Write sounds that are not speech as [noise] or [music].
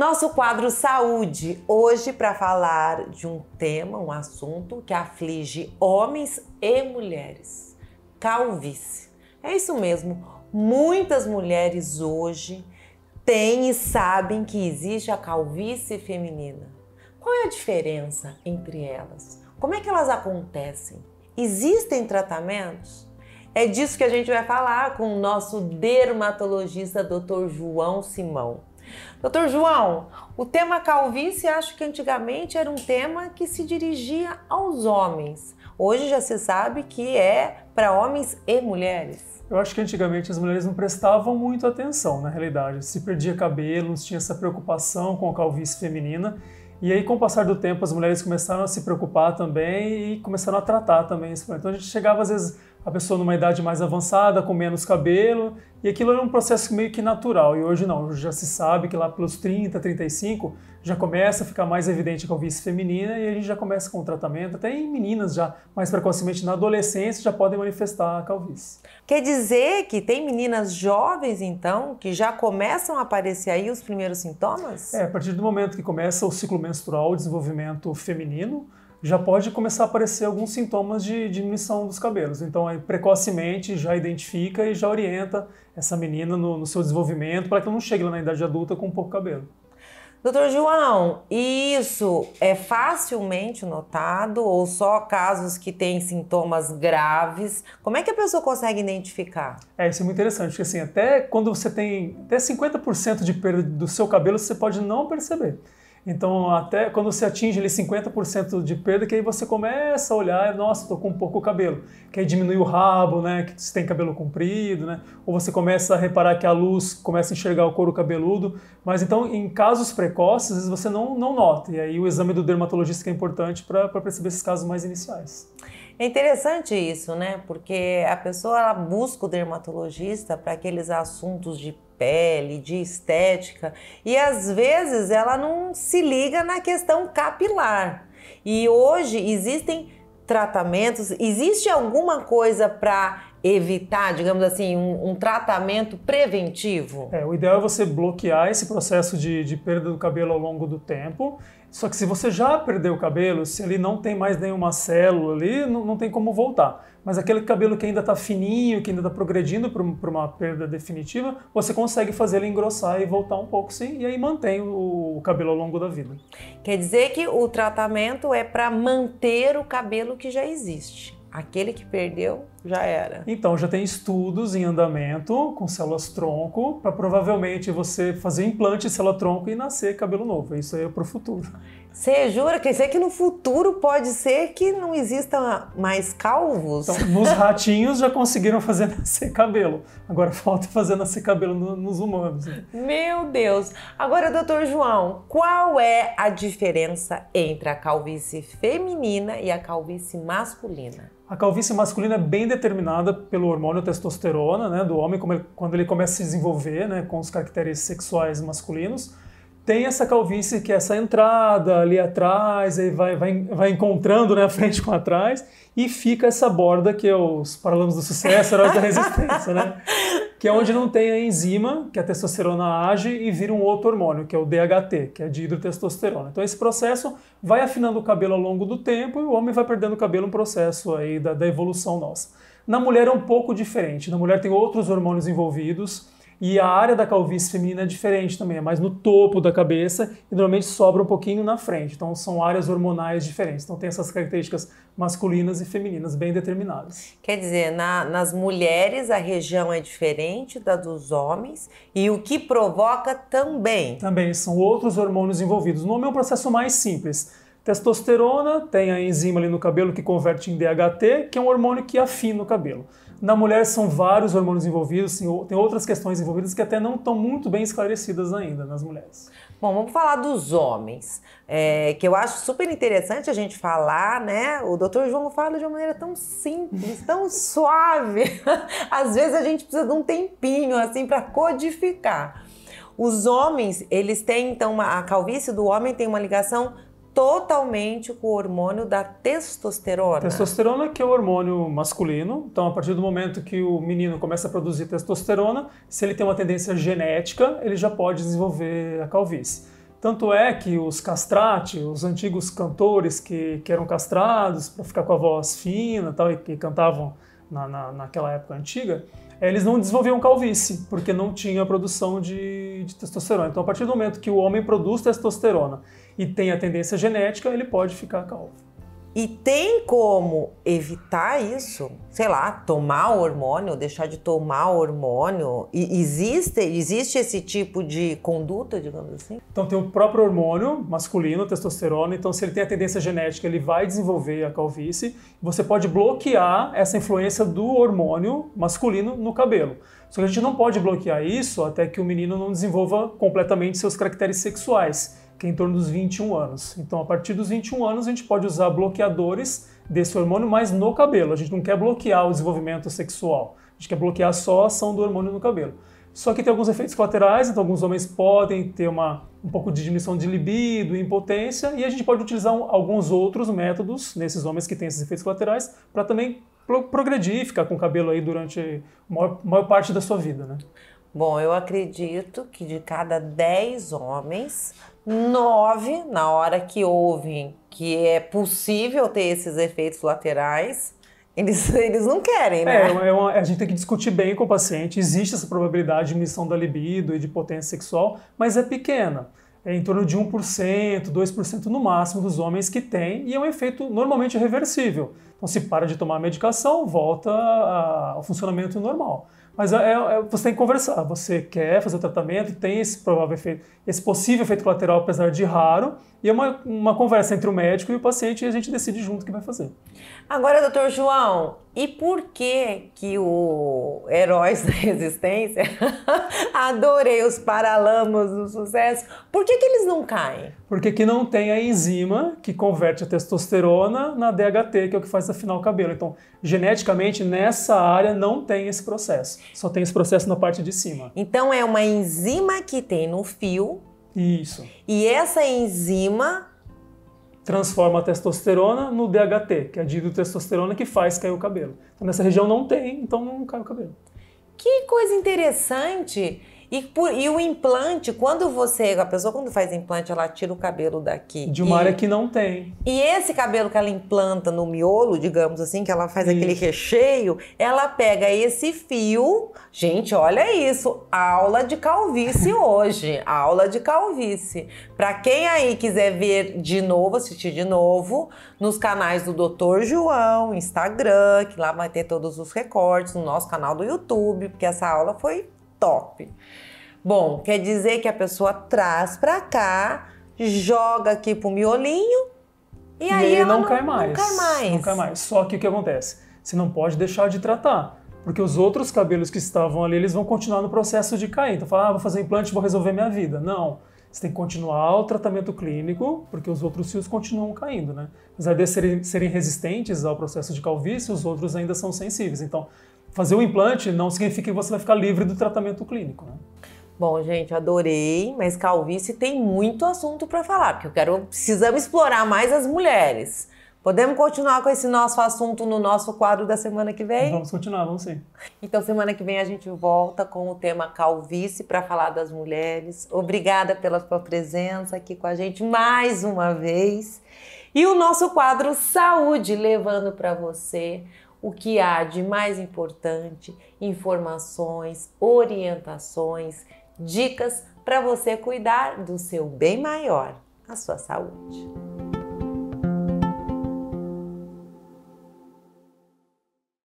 Nosso quadro Saúde, hoje para falar de um tema, um assunto que aflige homens e mulheres: calvície. É isso mesmo, muitas mulheres hoje têm e sabem que existe a calvície feminina. Qual é a diferença entre elas? Como é que elas acontecem? Existem tratamentos? É disso que a gente vai falar com o nosso dermatologista Dr. João Simão. Doutor João, o tema calvície acho que antigamente era um tema que se dirigia aos homens. Hoje já se sabe que é para homens e mulheres. Eu acho que antigamente as mulheres não prestavam muito atenção, na realidade. Se perdia cabelo, não tinha essa preocupação com a calvície feminina. E aí, com o passar do tempo, as mulheres começaram a se preocupar também e começaram a tratar também esse problema. Então a gente chegava às vezes a pessoa numa idade mais avançada, com menos cabelo, e aquilo era um processo meio que natural. E hoje não, já se sabe que lá pelos 30, 35 já começa a ficar mais evidente a calvície é feminina e a gente já começa com o tratamento, até em meninas já, mais precocemente na adolescência já podem manifestar a calvície. Quer dizer que tem meninas jovens então que já começam a aparecer aí os primeiros sintomas? É, a partir do momento que começa o ciclo menstrual, o desenvolvimento feminino, já pode começar a aparecer alguns sintomas de, diminuição dos cabelos. Então, aí, precocemente, já identifica e já orienta essa menina no, no seu desenvolvimento para que ela não chegue lá na idade adulta com pouco cabelo. Doutor João, isso é facilmente notado ou só casos que têm sintomas graves? Como é que a pessoa consegue identificar? É, isso é muito interessante, porque assim, até quando você tem até 50% de perda do seu cabelo, você pode não perceber. Então, até quando você atinge ali 50% de perda, que aí você começa a olhar, nossa, tô com um pouco cabelo. Que aí diminui o rabo, né? Que você tem cabelo comprido, né? Ou você começa a reparar que a luz começa a enxergar o couro cabeludo. Mas então, em casos precoces, às vezes você não, não nota. E aí o exame do dermatologista é importante para perceber esses casos mais iniciais. É interessante isso, né? Porque a pessoa ela busca o dermatologista para aqueles assuntos de pele, de estética, e às vezes ela não se liga na questão capilar. E hoje existem tratamentos, existe alguma coisa para evitar, digamos assim, um, um, tratamento preventivo? É, o ideal é você bloquear esse processo de, de perda do cabelo ao longo do tempo só que se você já perdeu o cabelo, se ele não tem mais nenhuma célula ali, não, não tem como voltar. Mas aquele cabelo que ainda está fininho, que ainda está progredindo para uma perda definitiva, você consegue fazer ele engrossar e voltar um pouco sim, e aí mantém o, o cabelo ao longo da vida. Quer dizer que o tratamento é para manter o cabelo que já existe. Aquele que perdeu já era. Então, já tem estudos em andamento com células tronco para provavelmente você fazer implante de célula tronco e nascer cabelo novo. Isso aí é para o futuro. Você jura? Quer dizer que no futuro pode ser que não exista mais calvos? Então, nos ratinhos já conseguiram fazer [laughs] nascer cabelo. Agora falta fazer nascer cabelo nos humanos. Né? Meu Deus! Agora, doutor João, qual é a diferença entre a calvície feminina e a calvície masculina? A calvície masculina é bem determinada pelo hormônio testosterona né, do homem, ele, quando ele começa a se desenvolver né, com os caracteres sexuais masculinos. Tem essa calvície que é essa entrada ali atrás, aí vai, vai, vai encontrando né, a frente com atrás, e fica essa borda que é os paralamas do sucesso, heróis da resistência, né? [laughs] que é onde não tem a enzima, que a testosterona age e vira um outro hormônio, que é o DHT, que é de hidrotestosterona. Então esse processo vai afinando o cabelo ao longo do tempo e o homem vai perdendo o cabelo, um processo aí da, da evolução nossa. Na mulher é um pouco diferente, na mulher tem outros hormônios envolvidos, e a área da calvície feminina é diferente também, é mais no topo da cabeça e normalmente sobra um pouquinho na frente. Então são áreas hormonais diferentes. Então tem essas características masculinas e femininas bem determinadas. Quer dizer, na, nas mulheres a região é diferente da dos homens e o que provoca também. Também são outros hormônios envolvidos. No homem é um processo mais simples. Testosterona tem a enzima ali no cabelo que converte em DHT, que é um hormônio que afina o cabelo. Na mulher são vários hormônios envolvidos, sim, tem outras questões envolvidas que até não estão muito bem esclarecidas ainda nas mulheres. Bom, vamos falar dos homens, é, que eu acho super interessante a gente falar, né? O doutor João fala de uma maneira tão simples, [laughs] tão suave. [laughs] Às vezes a gente precisa de um tempinho, assim, para codificar. Os homens, eles têm, então, uma, a calvície do homem tem uma ligação totalmente com o hormônio da testosterona. Testosterona que é o hormônio masculino. Então, a partir do momento que o menino começa a produzir testosterona, se ele tem uma tendência genética, ele já pode desenvolver a calvície. Tanto é que os castrati, os antigos cantores que, que eram castrados para ficar com a voz fina tal, e que cantavam na, na, naquela época antiga, eles não desenvolviam calvície, porque não tinha produção de, de, testosterona. Então, a partir do momento que o homem produz testosterona e tem a tendência genética, ele pode ficar calvo. E tem como evitar isso? Sei lá, tomar o hormônio, deixar de tomar o hormônio? E existe, existe esse tipo de conduta, digamos assim? Então tem o próprio hormônio masculino, testosterona. Então se ele tem a tendência genética, ele vai desenvolver a calvície. Você pode bloquear essa influência do hormônio masculino no cabelo. Só que a gente não pode bloquear isso até que o menino não desenvolva completamente seus caracteres sexuais que é em torno dos 21 anos. Então, a partir dos 21 anos, a gente pode usar bloqueadores desse hormônio, mas no cabelo. A gente não quer bloquear o desenvolvimento sexual. A gente quer bloquear só a ação do hormônio no cabelo. Só que tem alguns efeitos colaterais, então alguns homens podem ter uma, um pouco de diminuição de libido, impotência, e a gente pode utilizar um, alguns outros métodos nesses homens que têm esses efeitos colaterais para também pro progredir, ficar com o cabelo aí durante a maior, maior parte da sua vida, né? Bom, eu acredito que de cada 10 homens, 9, na hora que ouvem que é possível ter esses efeitos laterais, eles, [laughs] eles não querem, né? É, é, é uma, a gente tem que discutir bem com o paciente. Existe essa probabilidade de diminuição da libido e de potência sexual, mas é pequena. É em torno de 1%, 2% no máximo dos homens que tem, e é um efeito normalmente reversível. Então, se para de tomar a medicação, volta ao funcionamento normal. Mas é, é, é, você tem que conversar. Você quer fazer o tratamento, tem esse provável efeito, esse possível efeito colateral, apesar de raro, e é uma, uma conversa entre o médico e o paciente e a gente decide junto o que vai fazer. Agora, doutor João, e por que que o Heróis da Resistência, [laughs] adorei os paralamas do sucesso, por que que eles não caem? Porque que não tem a enzima que converte a testosterona na DHT, que é o que faz afinar o cabelo. Então, geneticamente, nessa área não tem esse processo. Só tem esse processo na parte de cima. Então, é uma enzima que tem no fio. Isso. E essa enzima transforma a testosterona no DHT, que é a dihidrotestosterona que faz cair o cabelo. Então, nessa região não tem, então não cai o cabelo. Que coisa interessante! E, por, e, o implante, quando você, a pessoa quando faz implante, ela tira o cabelo daqui. De uma e, área que não tem. E esse cabelo que ela implanta no miolo, digamos assim, que ela faz isso. aquele recheio, ela pega esse fio. Gente, olha isso. Aula de calvície [laughs] hoje. Aula de calvície. Para quem aí quiser ver de novo, assistir de novo, nos canais do Dr. João, Instagram, que lá vai ter todos os recortes, no nosso canal do YouTube, porque essa aula foi top. Bom, quer dizer que a pessoa traz para cá, joga aqui pro miolinho e, e aí não, cai mais, não cai mais. Não cai mais. Só que o que acontece? Você não pode deixar de tratar. Porque os outros cabelos que estavam ali, eles vão continuar no processo de cair. Então, falar, ah, vou fazer implante, vou resolver minha vida. Não. Você tem que continuar o tratamento clínico, porque os outros fios continuam caindo, né? Apesar de serem, serem resistentes ao processo de calvície, os outros ainda são sensíveis. Então, fazer o implante não significa que você vai ficar livre do tratamento clínico. Né? Bom, gente, adorei, mas calvície tem muito assunto para falar, porque eu quero precisamos explorar mais as mulheres. Podemos continuar com esse nosso assunto no nosso quadro da semana que vem? Vamos continuar, vamos sim. Então, semana que vem a gente volta com o tema calvície para falar das mulheres. Obrigada pela sua presença aqui com a gente mais uma vez. E o nosso quadro Saúde, levando para você o que há de mais importante, informações, orientações, dicas para você cuidar do seu bem maior, a sua saúde.